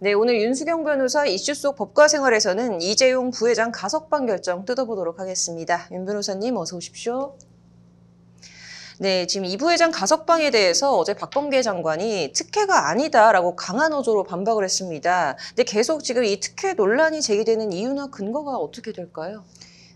네, 오늘 윤수경 변호사 이슈 속 법과 생활에서는 이재용 부회장 가석방 결정 뜯어보도록 하겠습니다. 윤 변호사님 어서 오십시오. 네, 지금 이 부회장 가석방에 대해서 어제 박범계 장관이 특혜가 아니다라고 강한 어조로 반박을 했습니다. 근데 계속 지금 이 특혜 논란이 제기되는 이유나 근거가 어떻게 될까요?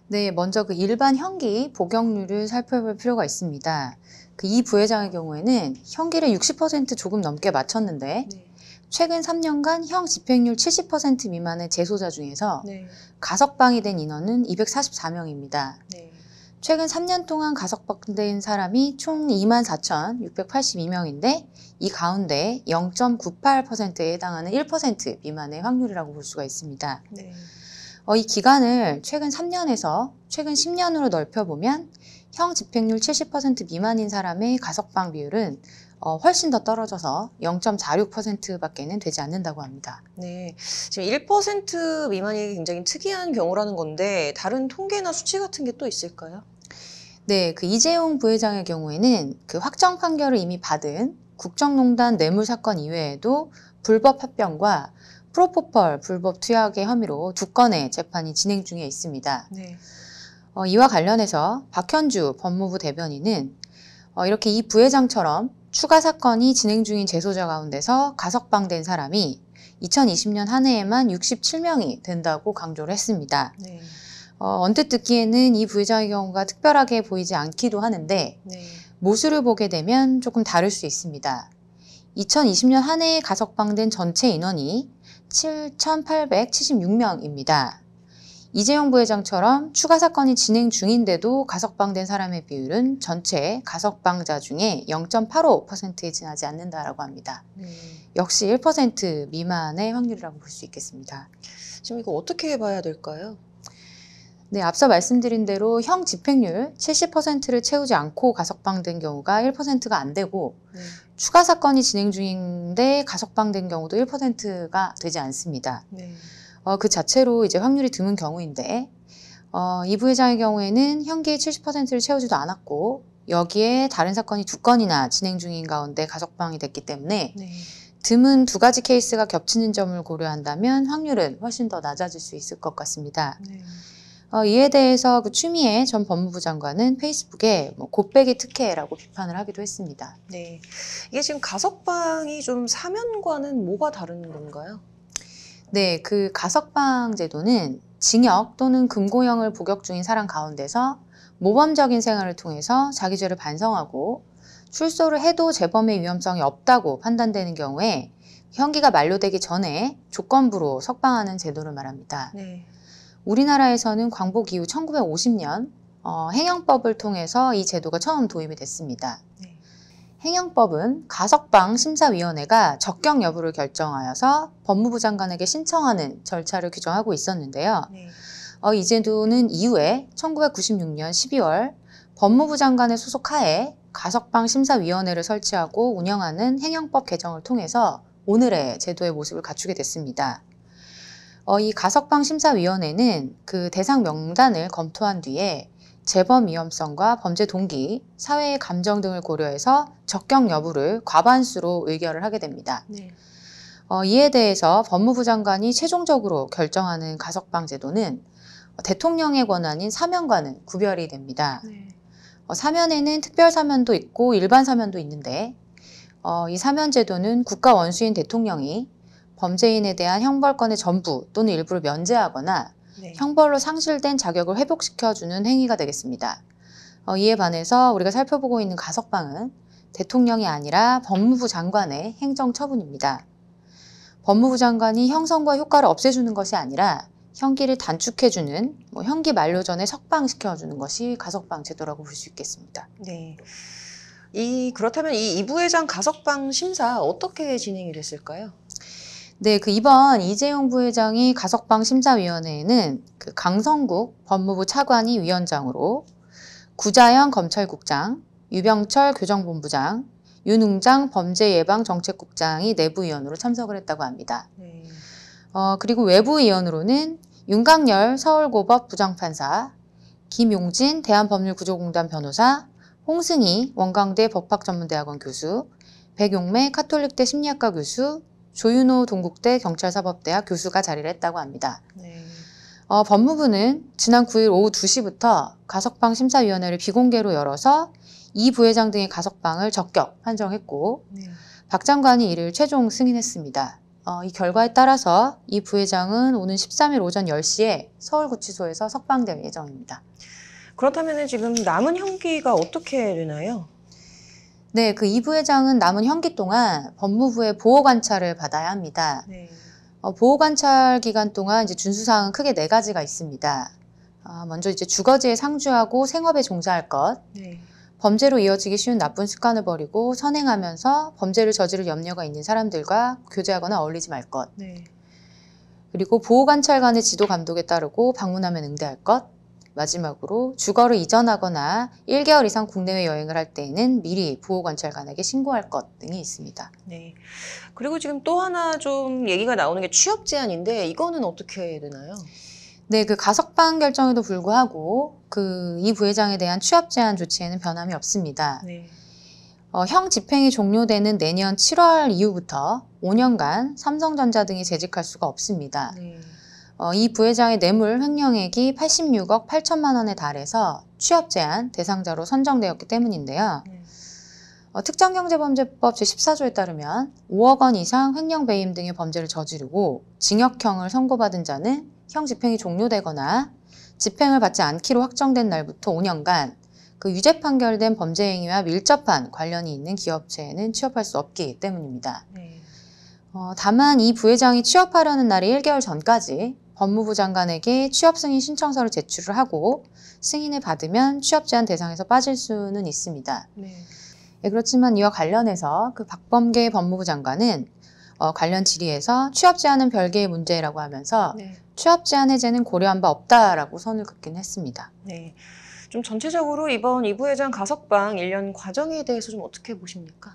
네, 먼저 그 일반 형기 복역률을 살펴볼 필요가 있습니다. 그 이 부회장의 경우에는 형기를 60% 조금 넘게 맞췄는데 네. 최근 3년간 형 집행률 70% 미만의 재소자 중에서 네. 가석방이 된 인원은 244명입니다. 네. 최근 3년 동안 가석방된 사람이 총 24,682명인데 이 가운데 0.98%에 해당하는 1% 미만의 확률이라고 볼 수가 있습니다. 네. 어, 이 기간을 최근 3년에서 최근 10년으로 넓혀보면 형 집행률 70% 미만인 사람의 가석방 비율은 어, 훨씬 더 떨어져서 0.46%밖에는 되지 않는다고 합니다. 네, 지금 1% 미만이 굉장히 특이한 경우라는 건데 다른 통계나 수치 같은 게 또 있을까요? 네, 그 이재용 부회장의 경우에는 그 확정 판결을 이미 받은 국정농단 뇌물 사건 이외에도 불법 합병과 프로포폴 불법 투약의 혐의로 두 건의 재판이 진행 중에 있습니다. 네. 어, 이와 관련해서 박현주 법무부 대변인은 어, 이렇게 이 부회장처럼 추가 사건이 진행 중인 재소자 가운데서 가석방된 사람이 2020년 한 해에만 67명이 된다고 강조를 했습니다. 네. 어, 언뜻 듣기에는 이 부의자의 경우가 특별하게 보이지 않기도 하는데 네. 모수를 보게 되면 조금 다를 수 있습니다. 2020년 한 해에 가석방된 전체 인원이 7,876명입니다. 이재용 부회장처럼 추가 사건이 진행 중인데도 가석방된 사람의 비율은 전체 가석방자 중에 0.85%에 지나지 않는다라고 합니다. 음. 역시 1% 미만의 확률이라고 볼 수 있겠습니다. 지금 이거 어떻게 봐야 될까요? 네, 앞서 말씀드린 대로 형 집행률 70%를 채우지 않고 가석방된 경우가 1%가 안 되고 음. 추가 사건이 진행 중인데 가석방된 경우도 1%가 되지 않습니다. 네. 어, 그 자체로 이제 확률이 드문 경우인데 어, 이 부회장의 경우에는 현기의 70%를 채우지도 않았고 여기에 다른 사건이 두 건이나 진행 중인 가운데 가석방이 됐기 때문에 네. 드문 두 가지 케이스가 겹치는 점을 고려한다면 확률은 훨씬 더 낮아질 수 있을 것 같습니다. 네. 어, 이에 대해서 그 추미애 전 법무부 장관은 페이스북에 뭐 곱빼기 특혜라고 비판을 하기도 했습니다. 네. 이게 지금 가석방이 좀 사면과는 뭐가 다른 건가요? 네, 그 가석방 제도는 징역 또는 금고형을 복역 중인 사람 가운데서 모범적인 생활을 통해서 자기 죄를 반성하고 출소를 해도 재범의 위험성이 없다고 판단되는 경우에 형기가 만료되기 전에 조건부로 석방하는 제도를 말합니다. 네. 우리나라에서는 광복 이후 1950년 어, 행형법을 통해서 이 제도가 처음 도입이 됐습니다. 네. 행영법은 가석방 심사위원회가 적격 여부를 결정하여서 법무부 장관에게 신청하는 절차를 규정하고 있었는데요. 네. 어, 이제도는 이후에 1996년 12월 법무부 장관의 소속하에 가석방 심사위원회를 설치하고 운영하는 행영법 개정을 통해서 오늘의 제도의 모습을 갖추게 됐습니다. 어, 이 가석방 심사위원회는 그 대상 명단을 검토한 뒤에 재범 위험성과 범죄 동기, 사회의 감정 등을 고려해서 적격 여부를 과반수로 의결을 하게 됩니다. 네. 어, 이에 대해서 법무부 장관이 최종적으로 결정하는 가석방 제도는 대통령의 권한인 사면과는 구별이 됩니다. 네. 어, 사면에는 특별 사면도 있고 일반 사면도 있는데 어, 이 사면 제도는 국가 원수인 대통령이 범죄인에 대한 형벌권의 전부 또는 일부를 면제하거나 네. 형벌로 상실된 자격을 회복시켜주는 행위가 되겠습니다. 어, 이에 반해서 우리가 살펴보고 있는 가석방은 대통령이 아니라 법무부 장관의 행정처분입니다. 법무부 장관이 형성과 효과를 없애주는 것이 아니라 형기를 단축해주는 뭐 형기 만료 전에 석방시켜주는 것이 가석방 제도라고 볼 수 있겠습니다. 네. 이 그렇다면 이 이부회장 가석방 심사 어떻게 진행이 됐을까요? 네, 그 이번 이재용 부회장이 가석방 심사위원회에는 그 강성국 법무부 차관이 위원장으로 구자영 검찰국장, 유병철 교정본부장, 윤웅장 범죄예방정책국장이 내부위원으로 참석을 했다고 합니다. 네. 어, 그리고 외부위원으로는 윤강열 서울고법 부장판사, 김용진 대한법률구조공단 변호사, 홍승희 원광대 법학전문대학원 교수, 백용매 카톨릭대 심리학과 교수, 조윤호 동국대 경찰사법대학 교수가 자리를 했다고 합니다. 네. 어, 법무부는 지난 9일 오후 2시부터 가석방 심사위원회를 비공개로 열어서 이 부회장 등의 가석방을 적격 판정했고 네. 박 장관이 이를 최종 승인했습니다. 어, 이 결과에 따라서 이 부회장은 오는 13일 오전 10시에 서울구치소에서 석방될 예정입니다. 그렇다면 지금 남은 형기가 어떻게 되나요? 네, 그 이 부회장은 남은 형기 동안 법무부의 보호 관찰을 받아야 합니다. 네. 어, 보호 관찰 기간 동안 이제 준수사항은 크게 네 가지가 있습니다. 아, 먼저 이제 주거지에 상주하고 생업에 종사할 것. 네. 범죄로 이어지기 쉬운 나쁜 습관을 버리고 선행하면서 범죄를 저지를 염려가 있는 사람들과 교제하거나 어울리지 말 것. 네. 그리고 보호관찰관의 지도 감독에 따르고 방문하면 응대할 것. 마지막으로 주거를 이전하거나 1개월 이상 국내외 여행을 할 때에는 미리 보호관찰관에게 신고할 것 등이 있습니다. 네. 그리고 지금 또 하나 좀 얘기가 나오는 게 취업 제한인데 이거는 어떻게 되나요? 네, 그 가석방 결정에도 불구하고 그 이 부회장에 대한 취업 제한 조치에는 변함이 없습니다. 네. 어, 형 집행이 종료되는 내년 7월 이후부터 5년간 삼성전자 등이 재직할 수가 없습니다. 네. 어, 이 부회장의 뇌물 횡령액이 86억 8천만 원에 달해서 취업 제한 대상자로 선정되었기 때문인데요. 네. 어, 특정경제범죄법 제14조에 따르면 5억 원 이상 횡령 배임 등의 범죄를 저지르고 징역형을 선고받은 자는 형 집행이 종료되거나 집행을 받지 않기로 확정된 날부터 5년간 그 유죄 판결된 범죄 행위와 밀접한 관련이 있는 기업체에는 취업할 수 없기 때문입니다. 네. 어, 다만 이 부회장이 취업하려는 날이 1개월 전까지 법무부 장관에게 취업 승인 신청서를 제출을 하고 승인을 받으면 취업 제한 대상에서 빠질 수는 있습니다. 네. 예, 그렇지만 이와 관련해서 그 박범계 법무부 장관은 어, 관련 질의에서 취업 제한은 별개의 문제라고 하면서 네. 취업 제한 해제는 고려한 바 없다라고 선을 긋긴 했습니다. 네. 좀 전체적으로 이번 이부회장 가석방 일련 과정에 대해서 좀 어떻게 보십니까?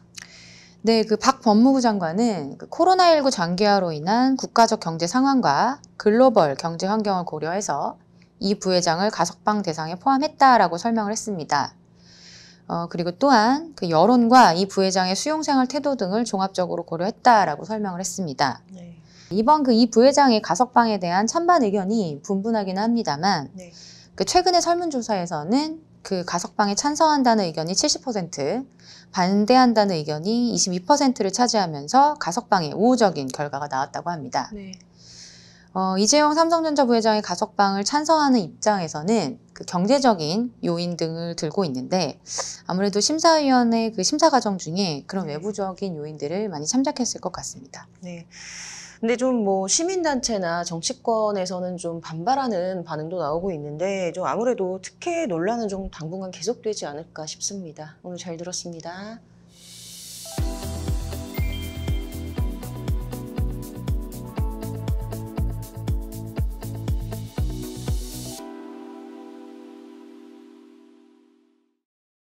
네, 그 박 법무부 장관은 그 코로나19 장기화로 인한 국가적 경제 상황과 글로벌 경제 환경을 고려해서 이 부회장을 가석방 대상에 포함했다라고 설명을 했습니다. 어, 그리고 또한 그 여론과 이 부회장의 수용생활 태도 등을 종합적으로 고려했다라고 설명을 했습니다. 네. 이번 그 이 부회장의 가석방에 대한 찬반 의견이 분분하기는 합니다만 네. 그 최근의 설문조사에서는 그 가석방에 찬성한다는 의견이 70%, 반대한다는 의견이 22%를 차지하면서 가석방에 우호적인 결과가 나왔다고 합니다. 네. 어, 이재용 삼성전자 부회장의 가석방을 찬성하는 입장에서는 그 경제적인 요인 등을 들고 있는데 아무래도 심사위원회 그 심사 과정 중에 그런 네. 외부적인 요인들을 많이 참작했을 것 같습니다. 네. 근데 좀 뭐 시민단체나 정치권에서는 좀 반발하는 반응도 나오고 있는데 좀 아무래도 특혜 논란은 좀 당분간 계속되지 않을까 싶습니다. 오늘 잘 들었습니다.